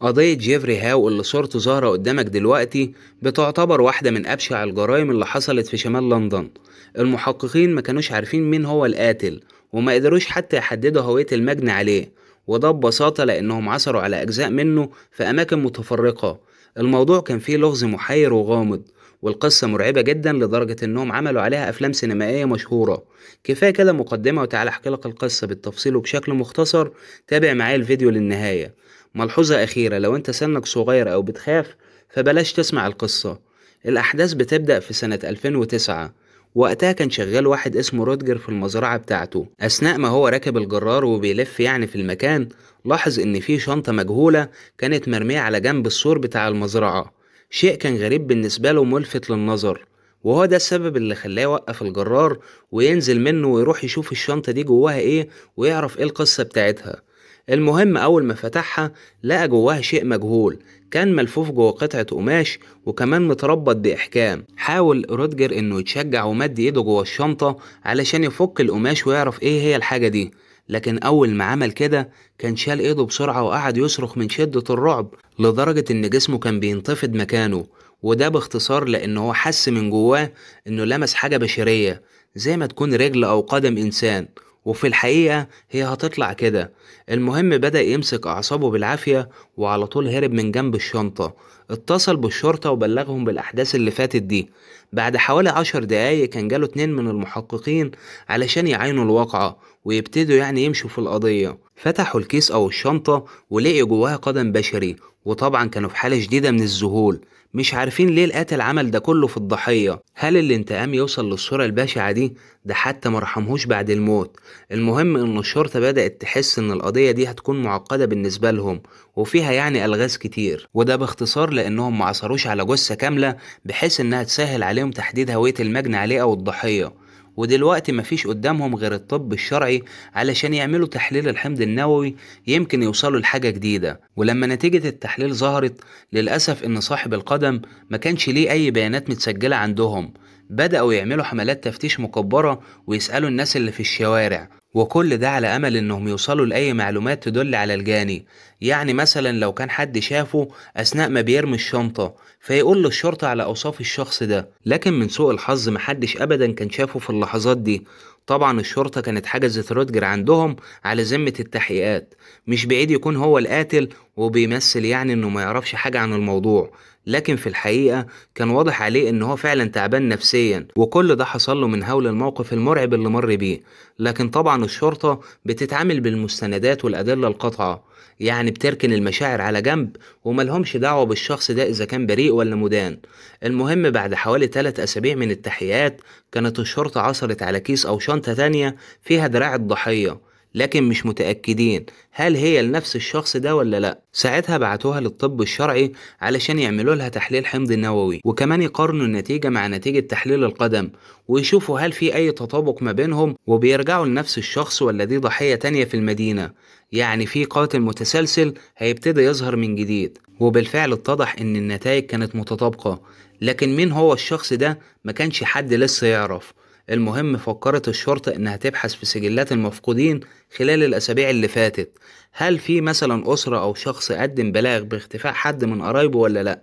قضية جيفري هاو اللي صورته ظاهرة قدامك دلوقتي بتعتبر واحدة من أبشع الجرائم اللي حصلت في شمال لندن المحققين ما كانوش عارفين مين هو القاتل وما قدروش حتى يحددوا هوية المجني عليه وده ببساطة لأنهم عثروا على أجزاء منه في أماكن متفرقة الموضوع كان فيه لغز محير وغامض والقصة مرعبة جدا لدرجة إنهم عملوا عليها أفلام سينمائية مشهورة كفاية كده مقدمة وتعالى أحكي لك القصة بالتفصيل وبشكل مختصر تابع معايا الفيديو للنهاية ملحوظة أخيرة لو أنت سنك صغير أو بتخاف فبلاش تسمع القصة الأحداث بتبدأ في سنة 2009 وقتها كان شغال واحد اسمه رودجر في المزرعة بتاعته أثناء ما هو راكب الجرار وبيلف يعني في المكان لاحظ إن في شنطة مجهولة كانت مرمية على جنب السور بتاع المزرعة شيء كان غريب بالنسبة له ملفت للنظر وهو ده السبب اللي خلاه يوقف الجرار وينزل منه ويروح يشوف الشنطة دي جواها ايه ويعرف ايه القصة بتاعتها المهم أول ما فتحها لقى جواها شيء مجهول كان ملفوف جوه قطعة قماش وكمان متربط بإحكام حاول رودجر إنه يتشجع ومد إيده جوه الشنطة علشان يفك القماش ويعرف إيه هي الحاجة دي لكن أول ما عمل كده كان شال إيده بسرعة وقعد يصرخ من شدة الرعب لدرجة إن جسمه كان بينتفض مكانه وده باختصار لأن هو حس من جواه إنه لمس حاجة بشرية زي ما تكون رجل أو قدم إنسان وفي الحقيقة هي هتطلع كده المهم بدأ يمسك أعصابه بالعافية وعلى طول هرب من جنب الشنطة اتصل بالشرطة وبلغهم بالأحداث اللي فاتت دي بعد حوالي عشر دقايق كان جاله اتنين من المحققين علشان يعاينوا الواقعة ويبتدوا يعني يمشوا في القضية فتحوا الكيس أو الشنطة ولقي جواها قدم بشري وطبعا كانوا في حالة شديدة من الذهول مش عارفين ليه القاتل عمل ده كله في الضحية هل الانتقام يوصل للصورة البشعة دي ده حتى ما رحمهوش بعد الموت المهم ان الشرطة بدأت تحس ان القضية دي هتكون معقدة بالنسبة لهم وفيها يعني ألغاز كتير وده باختصار لانهم ما على جثة كاملة بحيث انها تسهل عليهم تحديد هوية المجني عليه او الضحية ودلوقتي مفيش قدامهم غير الطب الشرعي علشان يعملوا تحليل الحمض النووي يمكن يوصلوا لحاجة جديدة ولما نتيجة التحليل ظهرت للأسف إن صاحب القدم ما كانش ليه أي بيانات متسجلة عندهم بدأوا يعملوا حملات تفتيش مكبرة ويسألوا الناس اللي في الشوارع وكل ده على أمل إنهم يوصلوا لأي معلومات تدل على الجاني يعني مثلا لو كان حد شافه أثناء ما بيرمي الشنطة فيقول للشرطة على أوصاف الشخص ده لكن من سوء الحظ محدش أبدا كان شافه في اللحظات دي طبعا الشرطة كانت حجزت روتجر عندهم على ذمة التحقيقات مش بعيد يكون هو القاتل وبيمثل يعني إنه ما يعرفش حاجة عن الموضوع لكن في الحقيقة كان واضح عليه إن هو فعلا تعبان نفسيا وكل ده حصل له من هول الموقف المرعب اللي مر بيه لكن طبعا الشرطة بتتعامل بالمستندات والأدلة القاطعة يعني بتركن المشاعر على جنب وملهمش دعوة بالشخص ده إذا كان بريء ولا مدان المهم بعد حوالي 3 أسابيع من التحقيقات كانت الشرطة عثرت على كيس أو شنطة تانية فيها دراع الضحية لكن مش متأكدين هل هي لنفس الشخص ده ولا لا ساعتها بعتوها للطب الشرعي علشان يعملوا لها تحليل حمض نووي وكمان يقارنوا النتيجة مع نتيجة تحليل القدم ويشوفوا هل في أي تطابق ما بينهم وبيرجعوا لنفس الشخص ولا دي ضحية تانية في المدينة يعني في قاتل متسلسل هيبتدي يظهر من جديد وبالفعل اتضح ان النتائج كانت متطابقة لكن مين هو الشخص ده ما كانش حد لسه يعرف المهم فكرت الشرطة إنها تبحث في سجلات المفقودين خلال الأسابيع اللي فاتت هل في مثلا أسرة أو شخص قدم بلاغ باختفاء حد من قرايبه ولا لأ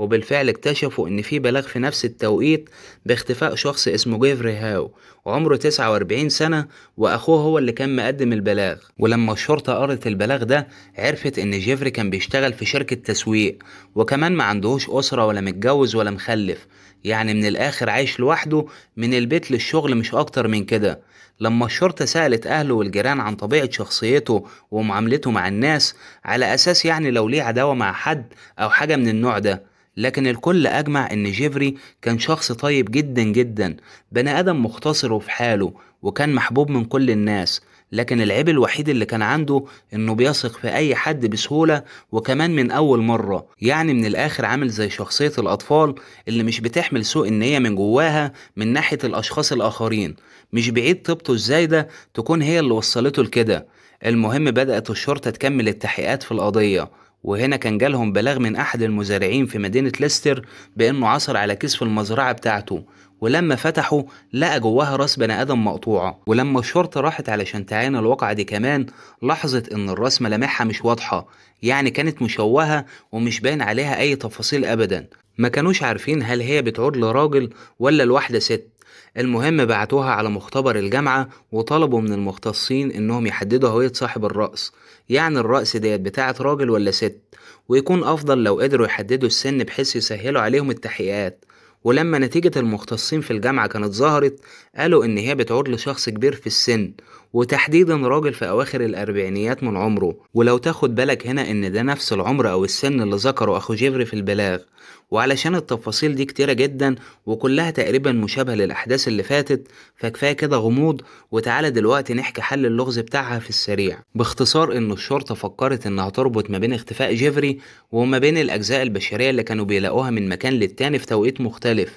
وبالفعل اكتشفوا إن في بلاغ في نفس التوقيت باختفاء شخص اسمه جيفري هاو وعمره 49 سنة وأخوه هو اللي كان مقدم البلاغ ولما الشرطة قرأت البلاغ ده عرفت إن جيفري كان بيشتغل في شركة تسويق وكمان ما عندهوش أسرة ولا متجوز ولا مخلف يعني من الآخر عايش لوحده من البيت للشغل مش أكتر من كده لما الشرطة سألت أهله والجيران عن طبيعة شخصيته ومعاملته مع الناس على أساس يعني لو ليه عداوة مع حد أو حاجة من النوع ده لكن الكل أجمع إن جيفري كان شخص طيب جدا جدا بني آدم مختصر وفي حاله وكان محبوب من كل الناس لكن العيب الوحيد اللي كان عنده إنه بيثق في أي حد بسهولة وكمان من أول مرة يعني من الآخر عامل زي شخصية الأطفال اللي مش بتحمل سوء النية من جواها من ناحية الأشخاص الآخرين مش بعيد ازاي الزايدة تكون هي اللي وصلته لكده المهم بدأت الشرطة تكمل التحقيقات في القضية وهنا كان جالهم بلاغ من أحد المزارعين في مدينة ليستر بأنه عثر على كسف المزرعة بتاعته ولما فتحوا لقى جواها راس بني آدم مقطوعة ولما الشرطة راحت علشان تعاين الواقعة دي كمان لاحظت إن الراس ملامحها مش واضحة يعني كانت مشوهة ومش باين عليها أي تفاصيل أبدا ما كانوش عارفين هل هي بتعود لراجل ولا لواحدة ست المهم بعتوها على مختبر الجامعة وطلبوا من المختصين إنهم يحددوا هوية صاحب الرأس يعني الرأس ديت بتاعة راجل ولا ست ويكون أفضل لو قدروا يحددوا السن بحيث يسهلوا عليهم التحقيقات ولما نتيجة المختصين في الجامعة كانت ظهرت قالوا إن هي بتعود لشخص كبير في السن وتحديدا راجل في أواخر الأربعينيات من عمره ولو تاخد بالك هنا إن ده نفس العمر أو السن اللي ذكره أخو جيفري في البلاغ وعلشان التفاصيل دي كتيرة جدا وكلها تقريبا مشابهة للأحداث اللي فاتت فكفاية كده غموض وتعالى دلوقتي نحكي حل اللغز بتاعها في السريع باختصار إن الشرطة فكرت إنها تربط ما بين اختفاء جيفري وما بين الأجزاء البشرية اللي كانوا بيلاقوها من مكان للتاني في توقيت مختلف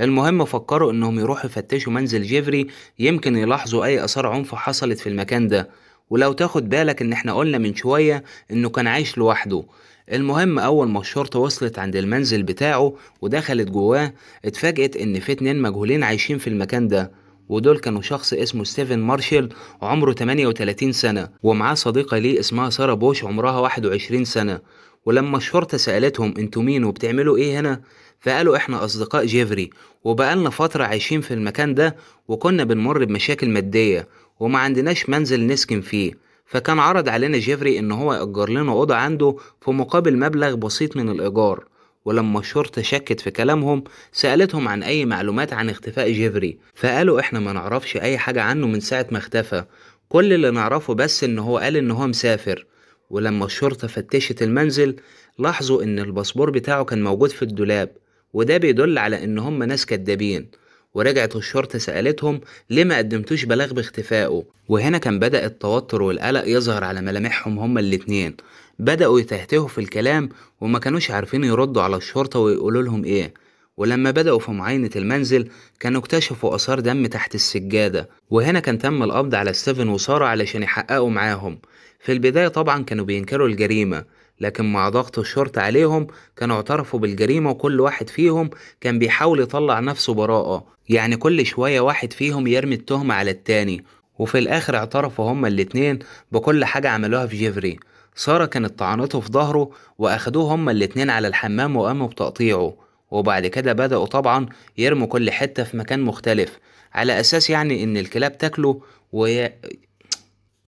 المهم فكروا انهم يروحوا يفتشوا منزل جيفري يمكن يلاحظوا اي اثار عنف حصلت في المكان ده ولو تاخد بالك ان احنا قلنا من شوية انه كان عايش لوحده المهم اول ما الشرطة وصلت عند المنزل بتاعه ودخلت جواه اتفاجئت ان في اتنين مجهولين عايشين في المكان ده ودول كانوا شخص اسمه ستيفن مارشال عمره 38 سنة ومعاه صديقة ليه اسمها سارة بوش عمرها 21 سنة ولما الشرطة سألتهم انتوا مين وبتعملوا ايه هنا فقالوا احنا اصدقاء جيفري وبقالنا فترة عايشين في المكان ده وكنا بنمر بمشاكل مادية وما عندناش منزل نسكن فيه فكان عرض علينا جيفري ان هو يأجر لنا اوضة عنده في مقابل مبلغ بسيط من الايجار ولما الشرطة شكت في كلامهم سألتهم عن أي معلومات عن اختفاء جيفري فقالوا إحنا ما نعرفش أي حاجة عنه من ساعة ما اختفى كل اللي نعرفه بس إن هو قال إن هو مسافر ولما الشرطة فتشت المنزل لاحظوا إن الباسبور بتاعه كان موجود في الدولاب وده بيدل على إن هم ناس كدابين ورجعت الشرطة سألتهم ليه ما قدمتوش بلاغ باختفائه وهنا كان بدأ التوتر والقلق يظهر على ملامحهم هما الاتنين بدأوا يتهتهوا في الكلام وما كانوش عارفين يردوا على الشرطة ويقولوا لهم ايه ولما بدأوا في معاينة المنزل كانوا اكتشفوا آثار دم تحت السجادة وهنا كان تم القبض على ستيفن وسارة علشان يحققوا معاهم في البداية طبعا كانوا بينكروا الجريمة لكن مع ضغط الشرطة عليهم كانوا اعترفوا بالجريمة وكل واحد فيهم كان بيحاول يطلع نفسه براءة يعني كل شوية واحد فيهم يرمي التهمة على التاني وفي الآخر اعترفوا هما الاتنين بكل حاجة عملوها في جيفري سارة كانت طعنته في ظهره وأخدوه هما الاتنين على الحمام وقاموا بتقطيعه وبعد كده بدأوا طبعا يرموا كل حتة في مكان مختلف على أساس يعني إن الكلاب تاكله وي...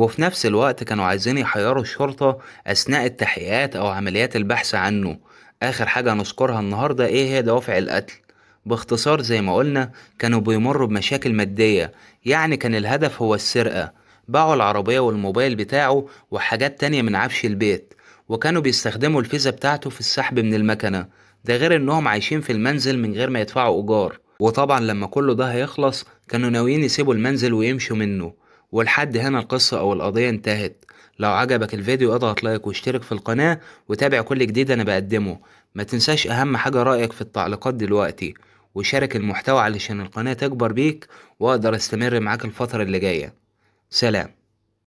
وفي نفس الوقت كانوا عايزين يحيروا الشرطة أثناء التحقيقات أو عمليات البحث عنه آخر حاجة هنذكرها النهاردة إيه هي دوافع القتل باختصار زي ما قلنا كانوا بيمروا بمشاكل مادية يعني كان الهدف هو السرقة باعوا العربية والموبايل بتاعه وحاجات تانية من عفش البيت وكانوا بيستخدموا الفيزا بتاعته في السحب من المكنة ده غير انهم عايشين في المنزل من غير ما يدفعوا ايجار وطبعا لما كل ده هيخلص كانوا ناويين يسيبوا المنزل ويمشوا منه ولحد هنا القصة أو القضية انتهت لو عجبك الفيديو اضغط لايك واشترك في القناة وتابع كل جديد أنا بقدمه ما تنساش أهم حاجة رأيك في التعليقات دلوقتي وشارك المحتوى علشان القناة تكبر بيك وأقدر أستمر معاك الفترة اللي جاية سلام